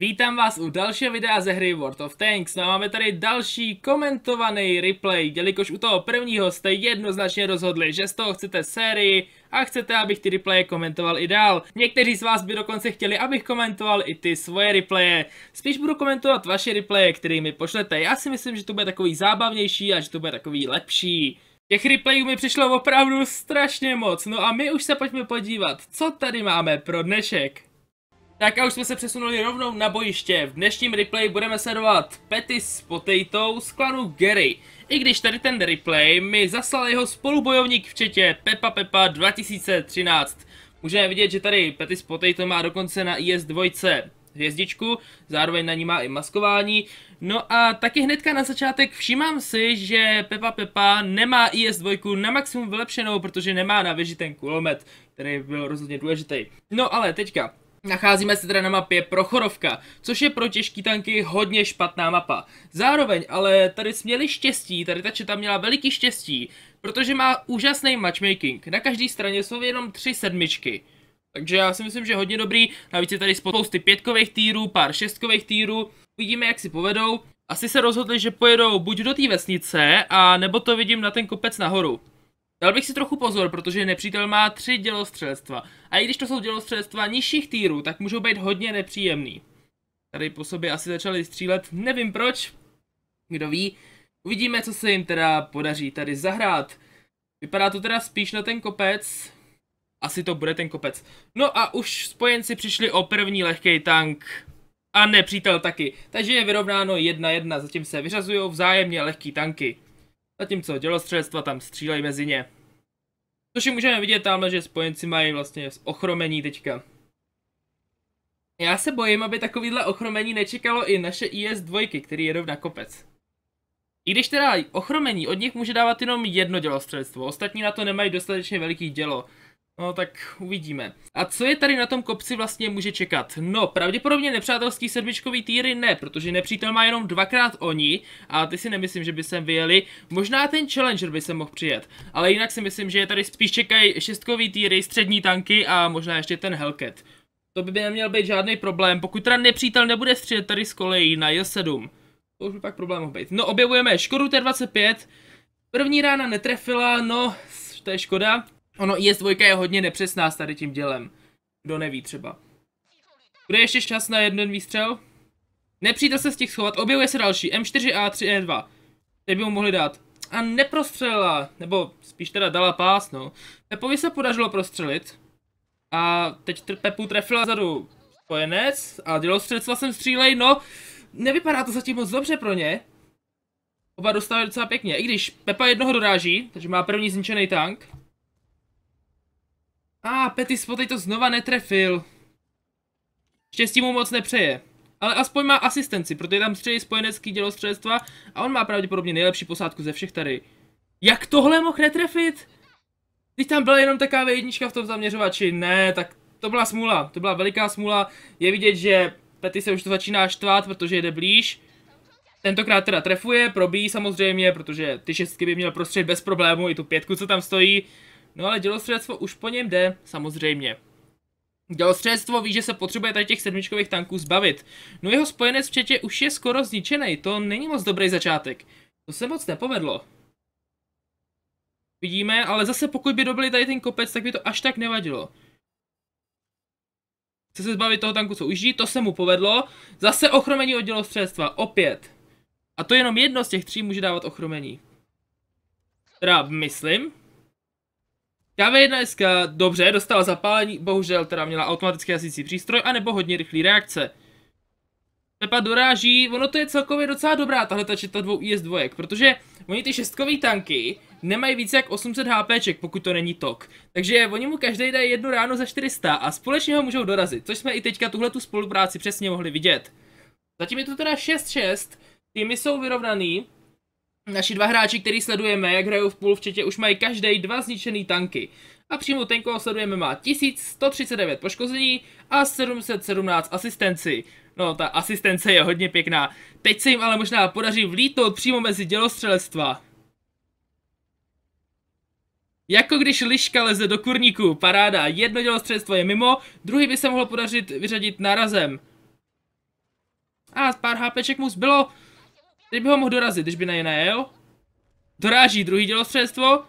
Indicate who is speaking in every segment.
Speaker 1: Vítám vás u dalšího videa ze hry World of Tanks. No a máme tady další komentovaný replay, jelikož u toho prvního jste jednoznačně rozhodli, že z toho chcete sérii a chcete, abych ty replaye komentoval i dál. Někteří z vás by dokonce chtěli, abych komentoval i ty svoje replaye. Spíš budu komentovat vaše replaye, které mi pošlete. Já si myslím, že to bude takový zábavnější a že to bude takový lepší. Těch replayů mi přišlo opravdu strašně moc, no a my už se pojďme podívat, co tady máme pro dnešek. Tak a už jsme se přesunuli rovnou na bojiště. V dnešním replay budeme sledovat Petty s Potato z klanu Gary. I když tady ten replay mi zaslal jeho spolubojovník v četě Pepa Pepa 2013. Můžeme vidět, že tady Petty s Potato má dokonce na IS2 hvězdičku, zároveň na ní má i maskování. No a taky hnedka na začátek všímám si, že Pepa Pepa nemá IS2 na maximum vylepšenou, protože nemá na věži ten kulomet, který byl rozhodně důležitý. No ale teďka, Nacházíme se teda na mapě Prochorovka, což je pro těžký tanky hodně špatná mapa. Zároveň ale tady jsme měli štěstí, tady ta četa měla veliký štěstí, protože má úžasný matchmaking. Na každé straně jsou jenom tři sedmičky. Takže já si myslím, že hodně dobrý, navíc je tady spousty pětkových týrů, pár šestkových týrů, uvidíme jak si povedou. Asi se rozhodli, že pojedou buď do té vesnice, a nebo to vidím na ten kopec nahoru. Dal bych si trochu pozor, protože nepřítel má tři dělostřelstva. A i když to jsou dělostřelstva nižších týrů, tak můžou být hodně nepříjemný. Tady po sobě asi začali střílet, nevím proč, kdo ví. Uvidíme, co se jim teda podaří tady zahrát. Vypadá to teda spíš na ten kopec. Asi to bude ten kopec. No a už spojenci přišli o první lehký tank. A nepřítel taky. Takže je vyrovnáno jedna jedna. zatím se vyřazují vzájemně lehký tanky. Zatímco dělostřelstva tam střílejí mezi ně. Což můžeme vidět tam, že spojenci mají vlastně ochromení teďka. Já se bojím, aby takovýhle ochromení nečekalo i naše IS-2, který jedou na kopec. I když teda ochromení od nich může dávat jenom jedno dělostřelstvo. ostatní na to nemají dostatečně veliký dělo. No tak uvidíme. A co je tady na tom kopci vlastně může čekat? No, pravděpodobně nepřátelský sedmičkový týry ne, protože nepřítel má jenom dvakrát oni a ty si nemyslím, že by sem vyjeli. Možná ten Challenger by se mohl přijet, ale jinak si myslím, že je tady spíš čekají šestkový týry, střední tanky a možná ještě ten Hellcat. To by neměl být žádný problém, pokud teda nepřítel nebude střílet tady z kolejí na J7. To už by pak problém mohl být. No, objevujeme Škodu T25. První rána netrefila, no, to je škoda. Ono is dvojka je hodně nepřesná s tady tím dělem. Kdo neví třeba. Bude ještě čas na jeden výstřel? Nepřítel se z těch schovat, objevuje se další, M4A3E2. Teď by mu mohli dát. A neprostřelila, nebo spíš teda dala pás, no. Pepovi se podařilo prostřelit. A teď tr Pepu trefila zadu spojenec a dělostřelectva jsem střílej, no. Nevypadá to zatím moc dobře pro ně. Oba dostali docela pěkně, i když Pepa jednoho doráží, takže má první zničený tank. A, ah, Petis Potej to znova netrefil. Štěstí mu moc nepřeje. Ale aspoň má asistenci, protože tam střelí spojenecký dělostřelectva a on má pravděpodobně nejlepší posádku ze všech tady. Jak tohle mohl netrefit? Když tam byla jenom taková jednička v tom zaměřovači, ne, tak to byla smůla, to byla veliká smůla. Je vidět, že Pety se už to začíná štvát, protože jede blíž. Tentokrát teda trefuje, probíjí samozřejmě, protože ty šestky by měl prostřed bez problému, i tu pětku, co tam stojí. No ale dělostřelectvo už po něm jde, samozřejmě. Dělostřelectvo ví, že se potřebuje tady těch sedmičkových tanků zbavit. No jeho spojenec v četě už je skoro zničený, to není moc dobrý začátek. To se moc nepovedlo. Vidíme, ale zase pokud by dobili tady ten kopec, tak by to až tak nevadilo. Chce se zbavit toho tanku, co ujíždí, to se mu povedlo. Zase ochromení od dělostřelectva, opět. A to jenom jedno z těch tří může dávat ochromení. Teda myslím, SK dobře dostala zapálení, bohužel teda měla automatický jasící přístroj, anebo hodně rychlý reakce. Pepa doráží, ono to je celkově docela dobrá tahle ta četa dvou IS dvojek, protože oni ty šestkový tanky nemají více jak 800 HPček, pokud to není tok. Takže oni mu každý dají jednu ráno za 400 a společně ho můžou dorazit, což jsme i teďka tuhle tu spolupráci přesně mohli vidět. Zatím je to teda 6-6, týmy jsou vyrovnaný, Naši dva hráči, který sledujeme, jak hrajou v půl v četě, už mají každý dva zničený tanky. A přímo ten, koho sledujeme, má 1139 poškození a 717 asistenci. No, ta asistence je hodně pěkná. Teď se jim ale možná podaří vlítnout přímo mezi dělostřelectva. Jako když liška leze do kurníku, paráda, jedno dělostřelectvo je mimo, druhý by se mohlo podařit vyřadit narazem. A pár HPček mu zbylo, Teď by ho mohl dorazit, když by na jiné, najel. Doráží druhý dělostředstvo.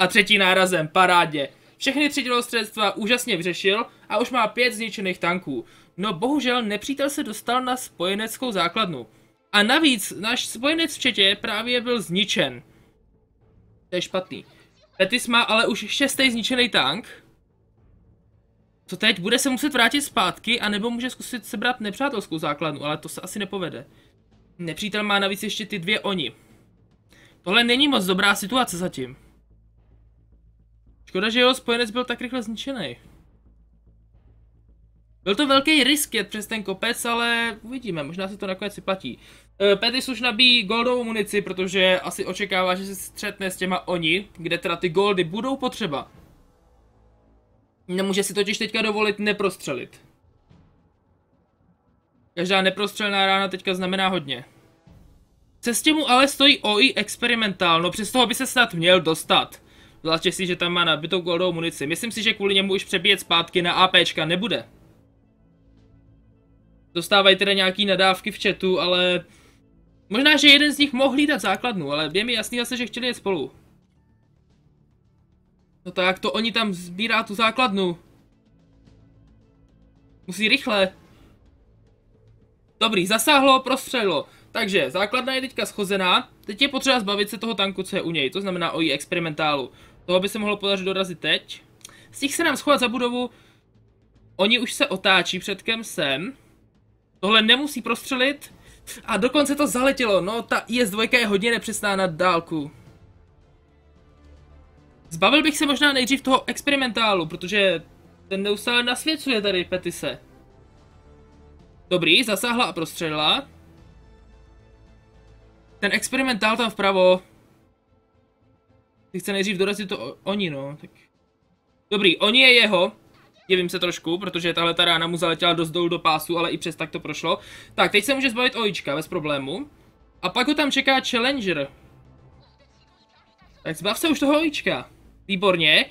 Speaker 1: A třetí nárazem, parádě. Všechny tři dělostředstva úžasně vyřešil a už má pět zničených tanků. No bohužel nepřítel se dostal na spojeneckou základnu. A navíc náš spojenec v četě právě byl zničen. To je špatný. Petis má ale už šestý zničený tank. Co teď? Bude se muset vrátit zpátky, anebo může zkusit sebrat nepřátelskou základnu, ale to se asi nepovede. Nepřítel má navíc ještě ty dvě oni. Tohle není moc dobrá situace zatím. Škoda, že jeho spojenec byl tak rychle zničený. Byl to velký risk jet přes ten kopec, ale uvidíme, možná se to nakonec vyplatí. E, Petis už nabíjí goldovou munici, protože asi očekává, že se střetne s těma oni, kde teda ty goldy budou potřeba. Nemůže si totiž teďka dovolit neprostřelit. Každá neprostřelná rána teďka znamená hodně cestě mu ale stojí OI experimentál, no přes toho by se snad měl dostat. Zvláště si, že tam má nabitou goldovou munici. Myslím si, že kvůli němu už přebíjet zpátky na APčka nebude. Dostávají teda nějaký nadávky v chatu, ale... Možná, že jeden z nich mohl dát základnu, ale je mi jasný zase, že chtěli jít spolu. No tak, to oni tam sbírá tu základnu. Musí rychle. Dobrý, zasáhlo, prostřelilo. Takže základna je teďka schozená, teď je potřeba zbavit se toho tanku, co je u něj, to znamená o její experimentálu. Toho by se mohlo podařit dorazit teď. Z těch se nám schovat za budovu, oni už se otáčí předkem sem. Tohle nemusí prostřelit a dokonce to zaletělo, no ta IS-2 je hodně nepřesná na dálku. Zbavil bych se možná nejdřív toho experimentálu, protože ten neustále nasvěcuje tady Petise. Dobrý, zasáhla a prostřelila. Ten experimentál tam vpravo. Ty chce nejdřív dorazit to oni, no. Tak. Dobrý, oni je jeho. Divím se trošku, protože tahle ta rána mu zaletěla dost dolů do pásu, ale i přes tak to prošlo. Tak, teď se může zbavit ojička, bez problému. A pak ho tam čeká Challenger. Tak zbav se už toho ojička. Výborně.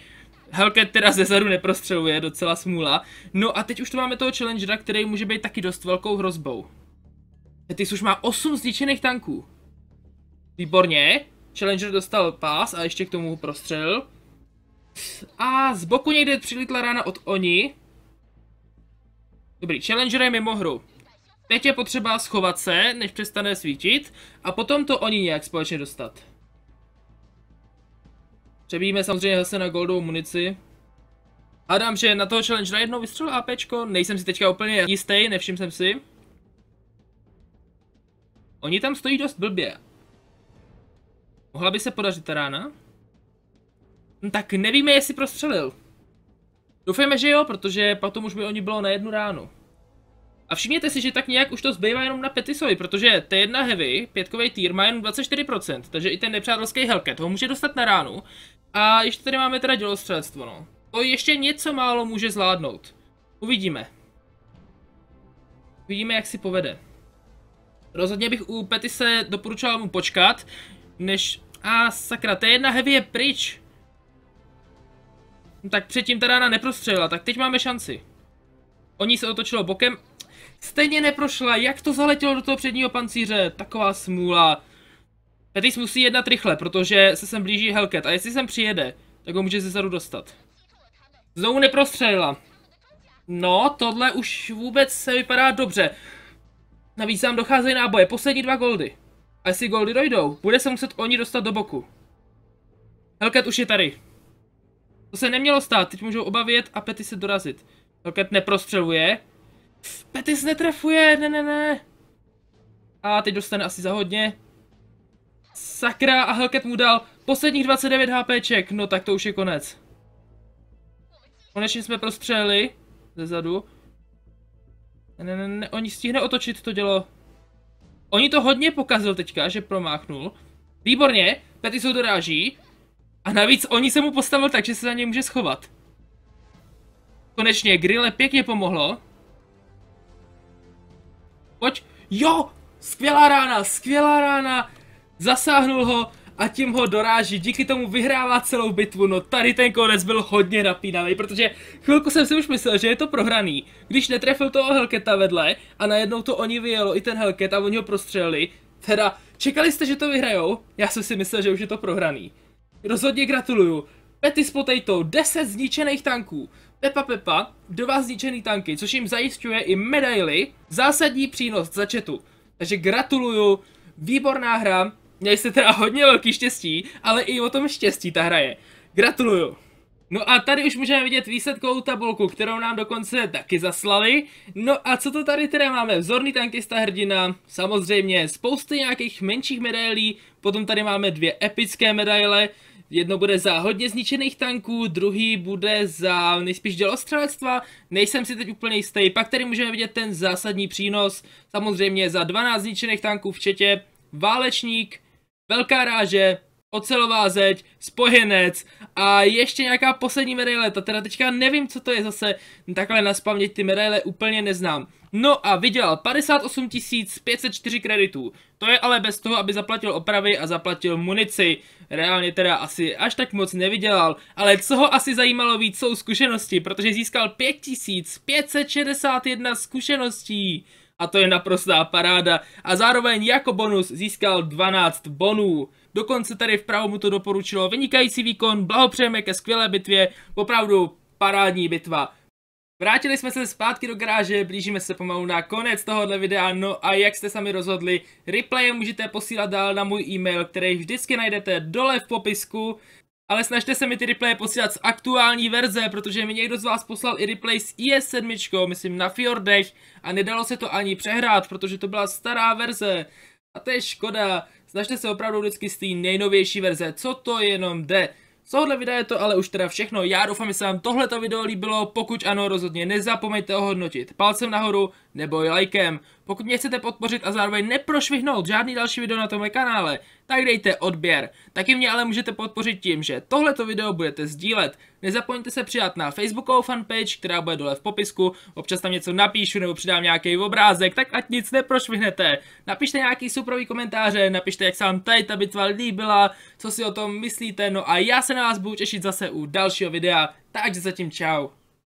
Speaker 1: Helket teda ze zadu neprostřeluje, docela smůla. No a teď už tu máme toho Challengera, který může být taky dost velkou hrozbou. Ty už má 8 zničených tanků. Výborně. Challenger dostal pás a ještě k tomu prostřel. A z boku někde přilítla rána od Oni. Dobrý, Challenger je mimo hru. Teď je potřeba schovat se, než přestane svítit, a potom to oni nějak společně dostat. Přebíjíme samozřejmě zase na goldovou munici. Adam, že na toho challenge jednou vystřelil APčko, nejsem si teďka úplně jistý, nevšiml jsem si. Oni tam stojí dost blbě, Mohla by se podařit ta rána? No, tak nevíme, jestli prostřelil. Doufejme, že jo, protože potom už by oni bylo na jednu ránu. A všimněte si, že tak nějak už to zbývá jenom na Petisovi, protože T1 Heavy, pětkový týr, má jenom 24%, takže i ten nepřátelský Hellcat ho může dostat na ránu. A ještě tady máme teda dělostřelectvo, no. To ještě něco málo může zvládnout. Uvidíme. Uvidíme, jak si povede. Rozhodně bych u Petise doporučoval mu počkat, než... A ah, sakra, ta jedna heavy je pryč. No, tak předtím ta rána neprostřelila, tak teď máme šanci. Oni se otočilo bokem. Stejně neprošla, jak to zaletělo do toho předního pancíře, taková smůla. Petis musí jednat rychle, protože se sem blíží Hellcat a jestli sem přijede, tak ho může ze zadu dostat. Znovu neprostřelila. No, tohle už vůbec se vypadá dobře. Navíc nám docházejí náboje, poslední dva goldy. A jestli goldy dojdou, bude se muset oni dostat do boku. Hellcat už je tady. To se nemělo stát, teď můžou obavit a Petis se dorazit. Hellcat neprostřeluje. Petis netrefuje, ne, ne, ne. A teď dostane asi za hodně. Sakra a Hellcat mu dal posledních 29 HPček, no tak to už je konec. Konečně jsme prostřelili. Zezadu. Ne, ne, ne, oni stihne otočit to dělo. Oni to hodně pokazil teďka, že promáchnul. Výborně, jsou doráží. A navíc oni se mu postavil tak, že se za něj může schovat. Konečně, Grille pěkně pomohlo. Pojď. Jo! Skvělá rána, skvělá rána. Zasáhnul ho a tím ho doráží, díky tomu vyhrává celou bitvu, no tady ten konec byl hodně napínavý, protože chvilku jsem si už myslel, že je to prohraný, když netrefil toho Helketa vedle a najednou to oni vyjelo i ten Helket a oni ho prostřelili, teda čekali jste, že to vyhrajou? Já jsem si myslel, že už je to prohraný. Rozhodně gratuluju, Petis Potato, 10 zničených tanků, Pepa Pepa, dva zničený tanky, což jim zajišťuje i medaily, zásadní přínos za četu. Takže gratuluju, výborná hra, Měli jste teda hodně velký štěstí, ale i o tom štěstí ta hra je. Gratuluju. No a tady už můžeme vidět výsledkovou tabulku, kterou nám dokonce taky zaslali. No a co to tady teda máme? Vzorný tankista hrdina, samozřejmě spousty nějakých menších medailí, potom tady máme dvě epické medaile, Jedno bude za hodně zničených tanků, druhý bude za nejspíš dělostřelectva, nejsem si teď úplně jistý. Pak tady můžeme vidět ten zásadní přínos, samozřejmě za 12 zničených tanků včetně válečník, velká ráže, ocelová zeď, spojenec a ještě nějaká poslední medaile, ta teda teďka nevím, co to je zase, takhle na spaměť ty medaile úplně neznám. No a vydělal 58 504 kreditů, to je ale bez toho, aby zaplatil opravy a zaplatil munici. Reálně teda asi až tak moc nevydělal, ale co ho asi zajímalo víc jsou zkušenosti, protože získal 5561 zkušeností a to je naprostá paráda. A zároveň jako bonus získal 12 bonů. Dokonce tady vpravo mu to doporučilo vynikající výkon, blahopřejeme ke skvělé bitvě, opravdu parádní bitva. Vrátili jsme se zpátky do garáže, blížíme se pomalu na konec tohohle videa, no a jak jste sami rozhodli, replaye můžete posílat dál na můj e-mail, který vždycky najdete dole v popisku ale snažte se mi ty replaye posílat z aktuální verze, protože mi někdo z vás poslal i replay s IS7, myslím na Fjordech a nedalo se to ani přehrát, protože to byla stará verze. A to je škoda, snažte se opravdu vždycky z té nejnovější verze, co to jenom jde. Z tohohle videa je to ale už teda všechno, já doufám, že se vám tohleto video líbilo, pokud ano, rozhodně nezapomeňte ohodnotit palcem nahoru, nebo i lajkem. Pokud mě chcete podpořit a zároveň neprošvihnout žádný další video na tomhle kanále, tak dejte odběr. Taky mě ale můžete podpořit tím, že tohleto video budete sdílet. Nezapomeňte se přidat na facebookovou fanpage, která bude dole v popisku, občas tam něco napíšu nebo přidám nějaký obrázek, tak ať nic neprošvihnete. Napište nějaký suprový komentáře, napište jak se vám tady ta bitva líbila, co si o tom myslíte, no a já se na vás budu těšit zase u dalšího videa, takže zatím čau.